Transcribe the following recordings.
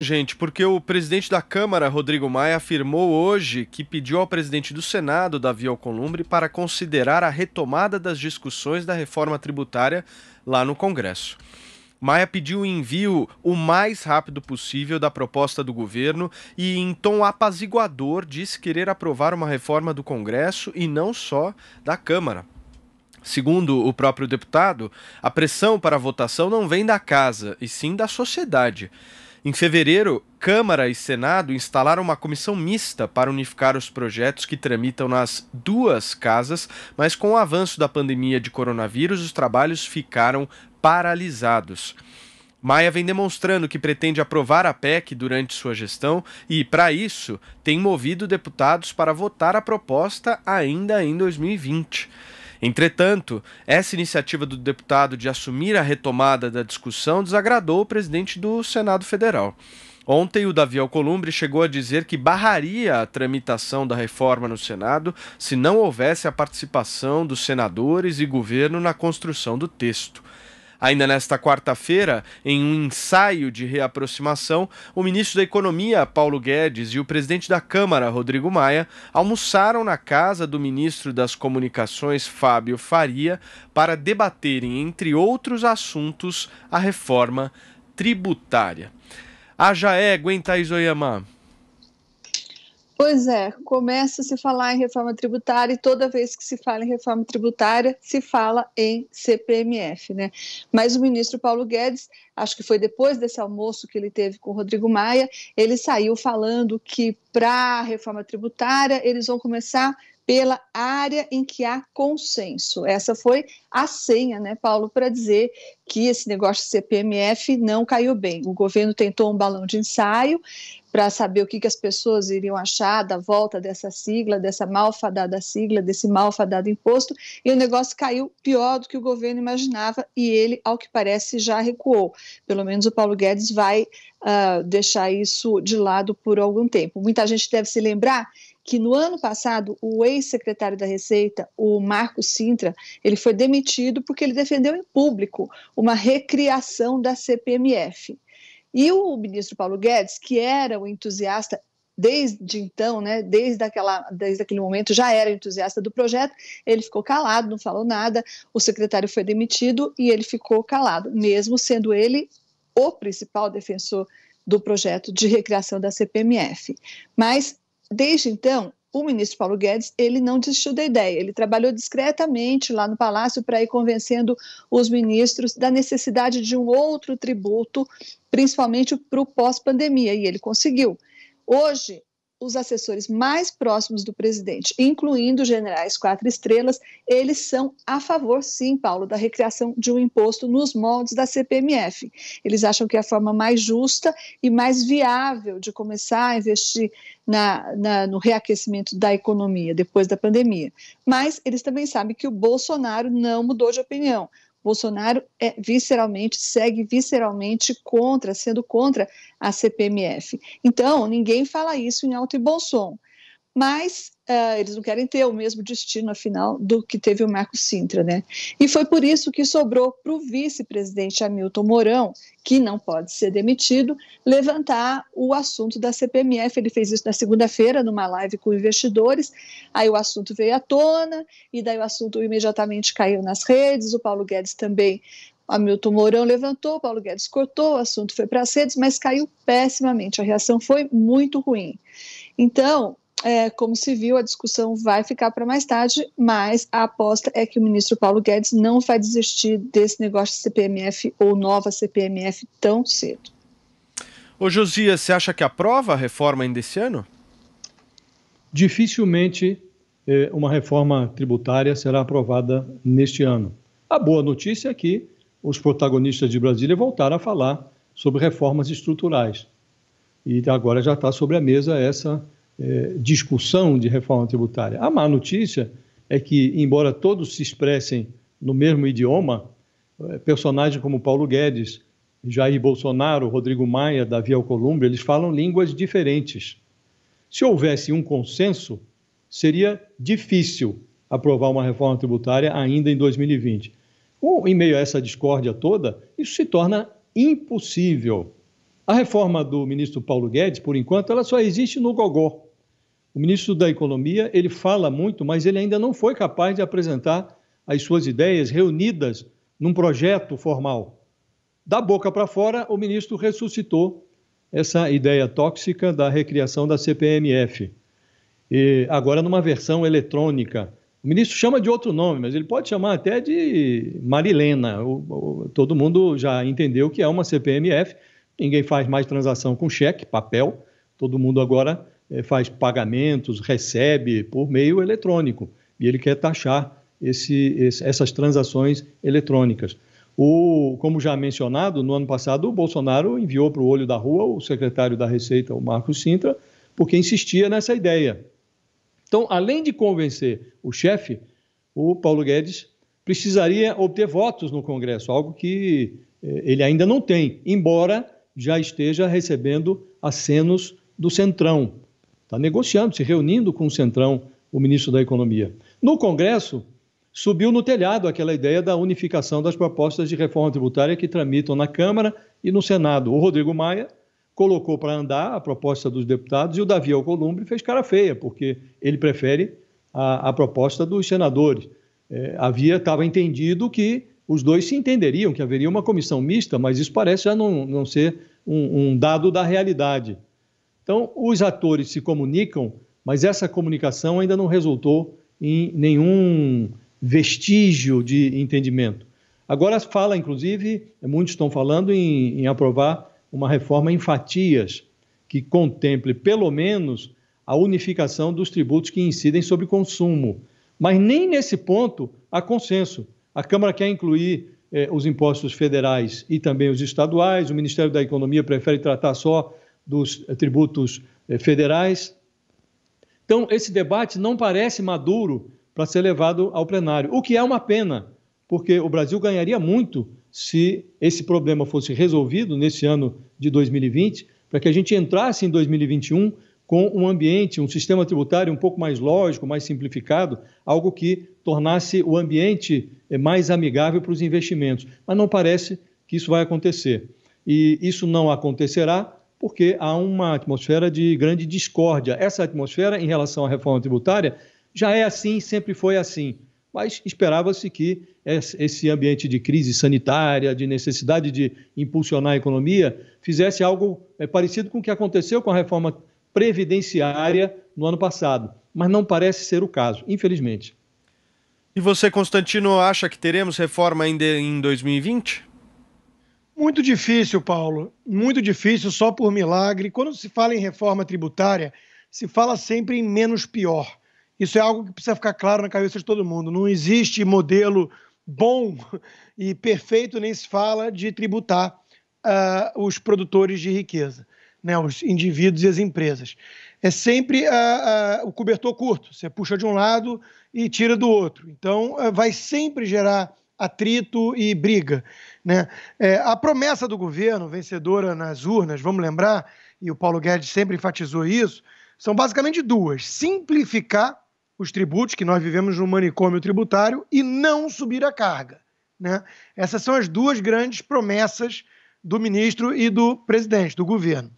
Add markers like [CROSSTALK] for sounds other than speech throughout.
Gente, porque o presidente da Câmara, Rodrigo Maia, afirmou hoje que pediu ao presidente do Senado, Davi Alcolumbre, para considerar a retomada das discussões da reforma tributária lá no Congresso. Maia pediu o envio o mais rápido possível da proposta do governo e, em tom apaziguador, disse querer aprovar uma reforma do Congresso e não só da Câmara. Segundo o próprio deputado, a pressão para a votação não vem da casa, e sim da sociedade. Em fevereiro, Câmara e Senado instalaram uma comissão mista para unificar os projetos que tramitam nas duas casas, mas com o avanço da pandemia de coronavírus, os trabalhos ficaram paralisados. Maia vem demonstrando que pretende aprovar a PEC durante sua gestão e, para isso, tem movido deputados para votar a proposta ainda em 2020. Entretanto, essa iniciativa do deputado de assumir a retomada da discussão desagradou o presidente do Senado Federal. Ontem, o Davi Alcolumbre chegou a dizer que barraria a tramitação da reforma no Senado se não houvesse a participação dos senadores e governo na construção do texto. Ainda nesta quarta-feira, em um ensaio de reaproximação, o ministro da Economia, Paulo Guedes, e o presidente da Câmara, Rodrigo Maia, almoçaram na casa do ministro das Comunicações, Fábio Faria, para debaterem, entre outros assuntos, a reforma tributária. Haja ah, é, égua, hein, Thaís Oyama? Pois é, começa a se falar em reforma tributária e toda vez que se fala em reforma tributária, se fala em CPMF, né? Mas o ministro Paulo Guedes, acho que foi depois desse almoço que ele teve com o Rodrigo Maia, ele saiu falando que para a reforma tributária eles vão começar pela área em que há consenso. Essa foi a senha, né, Paulo, para dizer que esse negócio de CPMF não caiu bem. O governo tentou um balão de ensaio para saber o que, que as pessoas iriam achar da volta dessa sigla, dessa malfadada sigla, desse malfadado imposto, e o negócio caiu pior do que o governo imaginava e ele, ao que parece, já recuou. Pelo menos o Paulo Guedes vai uh, deixar isso de lado por algum tempo. Muita gente deve se lembrar que no ano passado o ex-secretário da Receita, o Marco Sintra, ele foi demitido porque ele defendeu em público uma recriação da CPMF. E o ministro Paulo Guedes, que era o entusiasta desde então, né, desde, aquela, desde aquele momento, já era entusiasta do projeto, ele ficou calado, não falou nada, o secretário foi demitido e ele ficou calado, mesmo sendo ele o principal defensor do projeto de recriação da CPMF. Mas Desde então, o ministro Paulo Guedes ele não desistiu da ideia. Ele trabalhou discretamente lá no Palácio para ir convencendo os ministros da necessidade de um outro tributo, principalmente para o pós-pandemia, e ele conseguiu. Hoje, os assessores mais próximos do presidente, incluindo generais quatro estrelas, eles são a favor, sim, Paulo, da recriação de um imposto nos moldes da CPMF. Eles acham que é a forma mais justa e mais viável de começar a investir na, na, no reaquecimento da economia depois da pandemia. Mas eles também sabem que o Bolsonaro não mudou de opinião. Bolsonaro é visceralmente, segue visceralmente contra, sendo contra a CPMF. Então, ninguém fala isso em alto e bom som mas uh, eles não querem ter o mesmo destino, afinal, do que teve o Marco Sintra, né? E foi por isso que sobrou para o vice-presidente Hamilton Mourão, que não pode ser demitido, levantar o assunto da CPMF. Ele fez isso na segunda-feira, numa live com investidores, aí o assunto veio à tona, e daí o assunto imediatamente caiu nas redes, o Paulo Guedes também Hamilton Mourão levantou, Paulo Guedes cortou, o assunto foi para as redes, mas caiu pessimamente. A reação foi muito ruim. Então, é, como se viu, a discussão vai ficar para mais tarde, mas a aposta é que o ministro Paulo Guedes não vai desistir desse negócio de CPMF ou nova CPMF tão cedo. Ô Josias, você acha que aprova a reforma ainda esse ano? Dificilmente eh, uma reforma tributária será aprovada neste ano. A boa notícia é que os protagonistas de Brasília voltaram a falar sobre reformas estruturais. E agora já está sobre a mesa essa reforma eh, discussão de reforma tributária. A má notícia é que, embora todos se expressem no mesmo idioma, eh, personagens como Paulo Guedes, Jair Bolsonaro, Rodrigo Maia, Davi Alcolumbre, eles falam línguas diferentes. Se houvesse um consenso, seria difícil aprovar uma reforma tributária ainda em 2020. Ou, em meio a essa discórdia toda, isso se torna impossível. A reforma do ministro Paulo Guedes, por enquanto, ela só existe no gogó. O ministro da Economia, ele fala muito, mas ele ainda não foi capaz de apresentar as suas ideias reunidas num projeto formal. Da boca para fora, o ministro ressuscitou essa ideia tóxica da recriação da CPMF. E agora numa versão eletrônica. O ministro chama de outro nome, mas ele pode chamar até de Marilena. O, o, todo mundo já entendeu que é uma CPMF. Ninguém faz mais transação com cheque, papel. Todo mundo agora eh, faz pagamentos, recebe por meio eletrônico e ele quer taxar esse, esse, essas transações eletrônicas. O, como já mencionado, no ano passado o Bolsonaro enviou para o olho da rua o secretário da Receita, o Marcos Sintra, porque insistia nessa ideia. Então, além de convencer o chefe, o Paulo Guedes precisaria obter votos no Congresso, algo que eh, ele ainda não tem, embora já esteja recebendo acenos do Centrão. Está negociando, se reunindo com o Centrão, o ministro da Economia. No Congresso, subiu no telhado aquela ideia da unificação das propostas de reforma tributária que tramitam na Câmara e no Senado. O Rodrigo Maia colocou para andar a proposta dos deputados e o Davi Alcolumbre fez cara feia, porque ele prefere a, a proposta dos senadores. É, havia, estava entendido que os dois se entenderiam, que haveria uma comissão mista, mas isso parece já não, não ser um, um dado da realidade. Então, os atores se comunicam, mas essa comunicação ainda não resultou em nenhum vestígio de entendimento. Agora fala, inclusive, muitos estão falando em, em aprovar uma reforma em fatias que contemple, pelo menos, a unificação dos tributos que incidem sobre consumo. Mas nem nesse ponto há consenso. A Câmara quer incluir eh, os impostos federais e também os estaduais, o Ministério da Economia prefere tratar só dos tributos eh, federais. Então, esse debate não parece maduro para ser levado ao plenário, o que é uma pena, porque o Brasil ganharia muito se esse problema fosse resolvido nesse ano de 2020, para que a gente entrasse em 2021 com um ambiente, um sistema tributário um pouco mais lógico, mais simplificado, algo que tornasse o ambiente eh, mais amigável para os investimentos. Mas não parece que isso vai acontecer. E isso não acontecerá porque há uma atmosfera de grande discórdia. Essa atmosfera, em relação à reforma tributária, já é assim, sempre foi assim. Mas esperava-se que esse ambiente de crise sanitária, de necessidade de impulsionar a economia, fizesse algo é, parecido com o que aconteceu com a reforma previdenciária no ano passado. Mas não parece ser o caso, infelizmente. E você, Constantino, acha que teremos reforma ainda em 2020? Muito difícil, Paulo. Muito difícil, só por milagre. Quando se fala em reforma tributária, se fala sempre em menos pior. Isso é algo que precisa ficar claro na cabeça de todo mundo. Não existe modelo bom [LAUGHS] e perfeito, nem se fala de tributar uh, os produtores de riqueza, né, os indivíduos e as empresas. É sempre uh, uh, o cobertor curto. Você puxa de um lado e tira do outro. Então, vai sempre gerar atrito e briga. Né? É, a promessa do governo, vencedora nas urnas, vamos lembrar, e o Paulo Guedes sempre enfatizou isso, são basicamente duas: simplificar os tributos, que nós vivemos num manicômio tributário, e não subir a carga. Né? Essas são as duas grandes promessas do ministro e do presidente, do governo.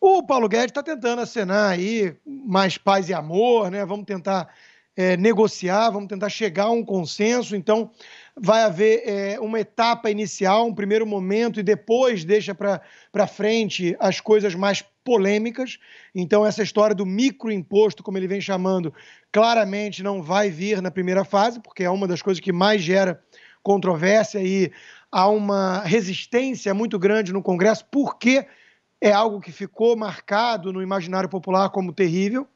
O Paulo Guedes está tentando acenar aí mais paz e amor, né? vamos tentar é, negociar, vamos tentar chegar a um consenso. Então, vai haver é, uma etapa inicial, um primeiro momento, e depois deixa para frente as coisas mais polêmicas. Então, essa história do microimposto, como ele vem chamando, claramente não vai vir na primeira fase, porque é uma das coisas que mais gera controvérsia e há uma resistência muito grande no Congresso, porque é algo que ficou marcado no imaginário popular como terrível.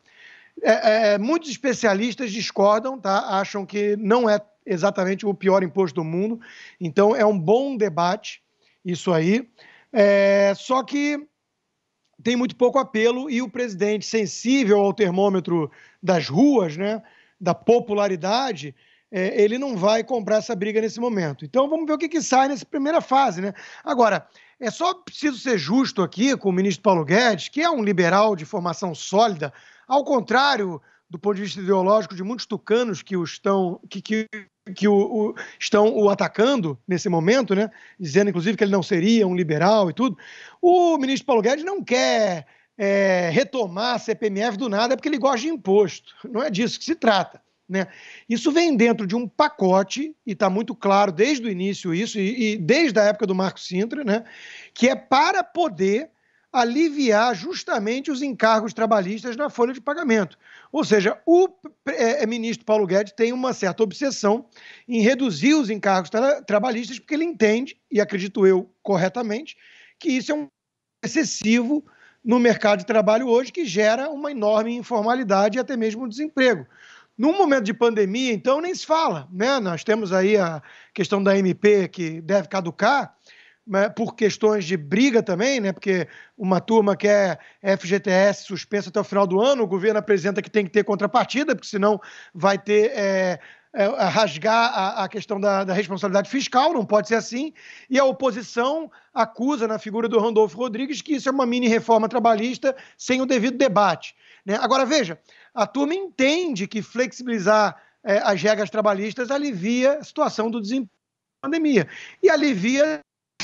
É, é, muitos especialistas discordam, tá? acham que não é exatamente o pior imposto do mundo. Então é um bom debate isso aí. É, só que tem muito pouco apelo e o presidente, sensível ao termômetro das ruas, né, da popularidade, é, ele não vai comprar essa briga nesse momento. Então vamos ver o que, que sai nessa primeira fase. Né? Agora, é só preciso ser justo aqui com o ministro Paulo Guedes, que é um liberal de formação sólida, ao contrário do ponto de vista ideológico de muitos tucanos que o estão que, que, que o, o, estão o atacando nesse momento, né? dizendo inclusive que ele não seria um liberal e tudo. O ministro Paulo Guedes não quer é, retomar a CPMF do nada é porque ele gosta de imposto. Não é disso que se trata. Né? Isso vem dentro de um pacote, e está muito claro desde o início isso, e, e desde a época do Marco Sintra, né? que é para poder aliviar justamente os encargos trabalhistas na folha de pagamento. Ou seja, o é, é, ministro Paulo Guedes tem uma certa obsessão em reduzir os encargos tra trabalhistas, porque ele entende, e acredito eu corretamente, que isso é um excessivo no mercado de trabalho hoje, que gera uma enorme informalidade e até mesmo desemprego. Num momento de pandemia, então, nem se fala. Né? Nós temos aí a questão da MP que deve caducar, por questões de briga também, né? Porque uma turma quer é FGTS suspenso até o final do ano, o governo apresenta que tem que ter contrapartida, porque senão vai ter. É, é, é, rasgar a, a questão da, da, responsabilidade fiscal, não pode ser assim. E a oposição acusa, na figura do Randolfo Rodrigues, que isso é uma mini reforma trabalhista sem o devido debate. Né? Agora, veja, a turma entende que flexibilizar é, as regras trabalhistas alivia a situação do desemprego pandemia e alivia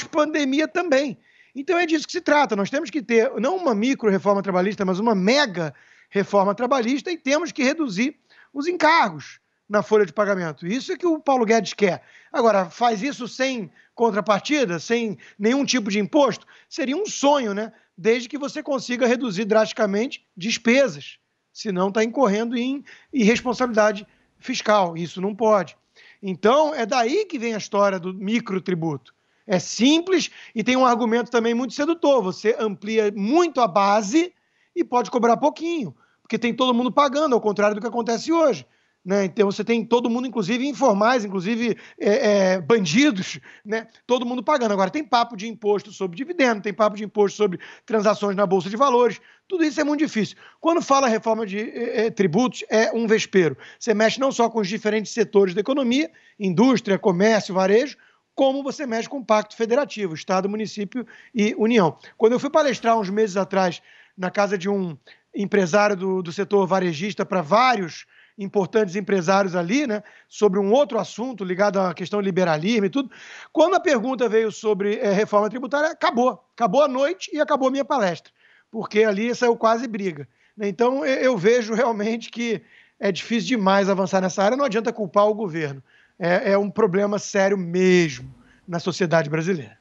pandemia também. Então é disso que se trata. Nós temos que ter não uma micro reforma trabalhista, mas uma mega reforma trabalhista e temos que reduzir os encargos na folha de pagamento. Isso é que o Paulo Guedes quer. Agora, faz isso sem contrapartida, sem nenhum tipo de imposto, seria um sonho, né? Desde que você consiga reduzir drasticamente despesas, senão está incorrendo em irresponsabilidade fiscal. Isso não pode. Então, é daí que vem a história do microtributo é simples e tem um argumento também muito sedutor. Você amplia muito a base e pode cobrar pouquinho, porque tem todo mundo pagando, ao contrário do que acontece hoje. Né? Então você tem todo mundo, inclusive informais, inclusive é, é, bandidos, né? todo mundo pagando. Agora tem papo de imposto sobre dividendo, tem papo de imposto sobre transações na Bolsa de Valores, tudo isso é muito difícil. Quando fala reforma de é, é tributos, é um vespeiro. Você mexe não só com os diferentes setores da economia, indústria, comércio, varejo, como você mexe com o pacto federativo, Estado, município e União. Quando eu fui palestrar uns meses atrás na casa de um empresário do, do setor varejista para vários importantes empresários ali, né, sobre um outro assunto ligado à questão liberalismo e tudo. Quando a pergunta veio sobre é, reforma tributária, acabou. Acabou a noite e acabou a minha palestra, porque ali saiu quase briga. Né. Então, eh, eu vejo realmente que é difícil demais avançar nessa área, não adianta culpar o governo é, é um problema sério mesmo na sociedade brasileira.